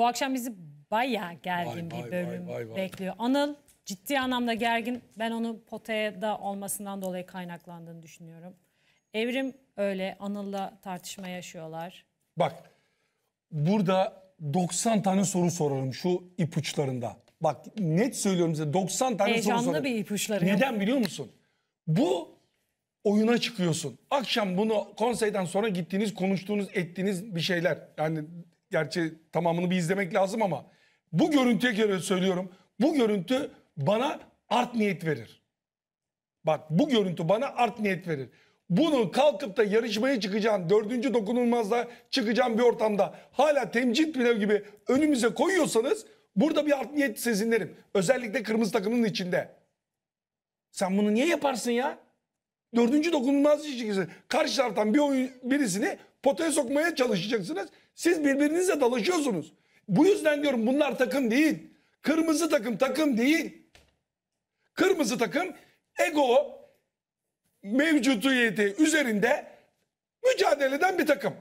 Bu akşam bizi bayağı gergin vay, bir bölüm vay, vay, vay, bekliyor. Anıl ciddi anlamda gergin. Ben onun potaya da olmasından dolayı kaynaklandığını düşünüyorum. Evrim öyle Anıl'la tartışma yaşıyorlar. Bak burada 90 tane soru sorarım şu ipuçlarında. Bak net söylüyorum size 90 tane Heyecanlı soru sorarım. bir ipuçları. Neden biliyor musun? Bu oyuna çıkıyorsun. Akşam bunu konseyden sonra gittiğiniz, konuştuğunuz, ettiğiniz bir şeyler. Yani gerçi tamamını bir izlemek lazım ama bu görüntüye göre söylüyorum. Bu görüntü bana art niyet verir. Bak bu görüntü bana art niyet verir. Bunun kalkıp da yarışmaya çıkacağım dördüncü dokunulmazla çıkacağım bir ortamda hala temcit pilav gibi önümüze koyuyorsanız burada bir art niyet sezinlerim. Özellikle kırmızı takımın içinde. Sen bunu niye yaparsın ya? Dördüncü dokunulmaz ilişkisi. Karşı taraftan bir oyun, birisini potaya sokmaya çalışacaksınız. Siz birbirinizle dalaşıyorsunuz. Bu yüzden diyorum bunlar takım değil. Kırmızı takım takım değil. Kırmızı takım ego mevcutiyeti üzerinde mücadele eden bir takım.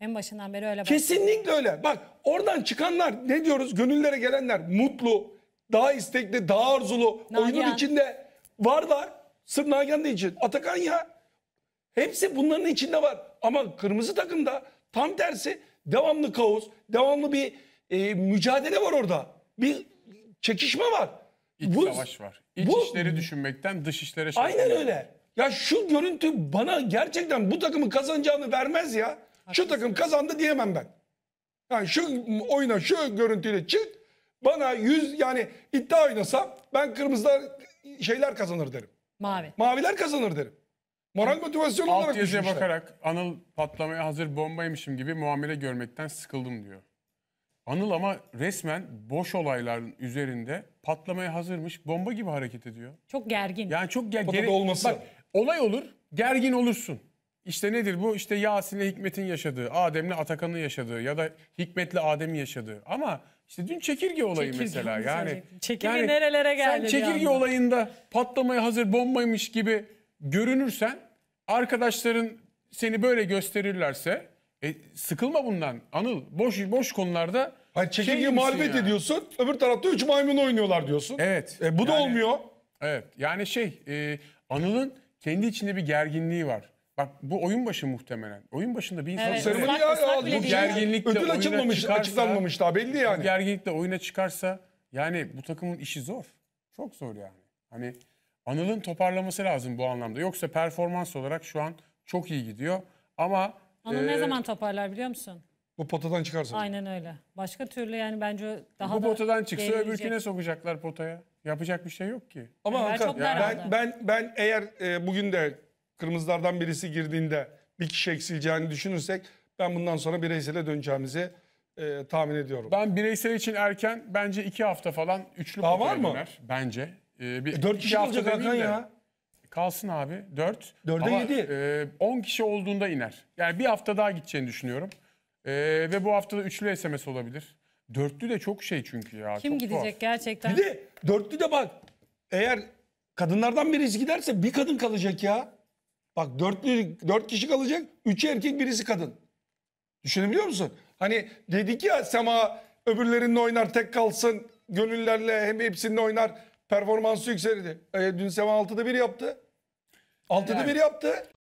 En başından beri öyle. Başladım. Kesinlikle öyle. Bak oradan çıkanlar ne diyoruz? Gönüllere gelenler mutlu, daha istekli, daha arzulu. Nagihan. Oyunun içinde varlar. Sırf Nagihan da için. Atakan ya. Hepsi bunların içinde var. Ama kırmızı takımda tam tersi devamlı kaos, devamlı bir e, mücadele var orada. Bir çekişme var. İç bu, savaş var. İç bu, işleri düşünmekten dış işlere şaşırıyor. Aynen öyle. Ya şu görüntü bana gerçekten bu takımın kazanacağını vermez ya. Şu takım kazandı diyemem ben. Yani şu oyuna şu görüntüyle çık bana yüz yani iddia oynasam ben kırmızılar şeyler kazanır derim. Mavi. Maviler kazanır derim. Moral motivasyon olarak Alt yazıya bakarak Anıl patlamaya hazır bombaymışım gibi muamele görmekten sıkıldım diyor. Anıl ama resmen boş olayların üzerinde patlamaya hazırmış bomba gibi hareket ediyor. Çok gergin. Yani çok ger gergin. olması. Bak, olay olur gergin olursun. İşte nedir bu? İşte Yasin'le Hikmet'in yaşadığı, Adem'le Atakan'ın yaşadığı ya da Hikmet'le Adem'in yaşadığı. Ama işte dün çekirge olayı Çekirge mesela yani. söyleyecektim? Çekirge nerelere geldi Sen çekirge olayında patlamaya hazır bombaymış gibi görünürsen arkadaşların seni böyle gösterirlerse e, sıkılma bundan Anıl. Boş boş konularda Hayır, şey çekirge muhalefet ediyorsun. Öbür tarafta üç maymun oynuyorlar diyorsun. Evet. E, bu da olmuyor. Evet. Yani şey e, Anıl'ın kendi içinde bir gerginliği var. Bak bu oyun başı muhtemelen. Oyun başında bir insan... Evet, Sarı ya, ya, bu gerginlikle Ödül açılmamış, çıkarsa, açıklanmamış daha belli yani. Gerginlikle oyuna çıkarsa yani bu takımın işi zor. Çok zor yani. Hani Anıl'ın toparlaması lazım bu anlamda. Yoksa performans olarak şu an çok iyi gidiyor. Ama Anıl e, ne zaman toparlar biliyor musun? Bu potadan çıkarsa. Aynen öyle. Başka türlü yani bence daha Bu da potadan çıksa öbürküne sokacaklar potaya. Yapacak bir şey yok ki. Ama yani Hakan, ben, ben, ben eğer e, bugün de kırmızılardan birisi girdiğinde bir kişi eksileceğini düşünürsek ben bundan sonra bireysele döneceğimizi e, tahmin ediyorum. Ben bireysel için erken bence iki hafta falan üçlü Daha var mı? Döner, bence. Ee, bir, E, dört kişi olacak kalacak Hakan ya. Kalsın abi 4. Dörde yedi. 10 e, kişi olduğunda iner. Yani bir hafta daha gideceğini düşünüyorum. E, ve bu hafta üçlü SMS olabilir. Dörtlü de çok şey çünkü ya. Kim çok tuhaf. gidecek gerçekten? Bir de dörtlü de bak eğer kadınlardan birisi giderse bir kadın kalacak ya. Bak dörtlü, dört kişi kalacak. Üçü erkek birisi kadın. Düşünebiliyor musun? Hani dedik ya Sema öbürlerinle oynar tek kalsın. Gönüllerle hem hepsinin oynar. Performansı yükseldi. E, dün Sema 6'da 1 yaptı. 6'da 1 yaptı.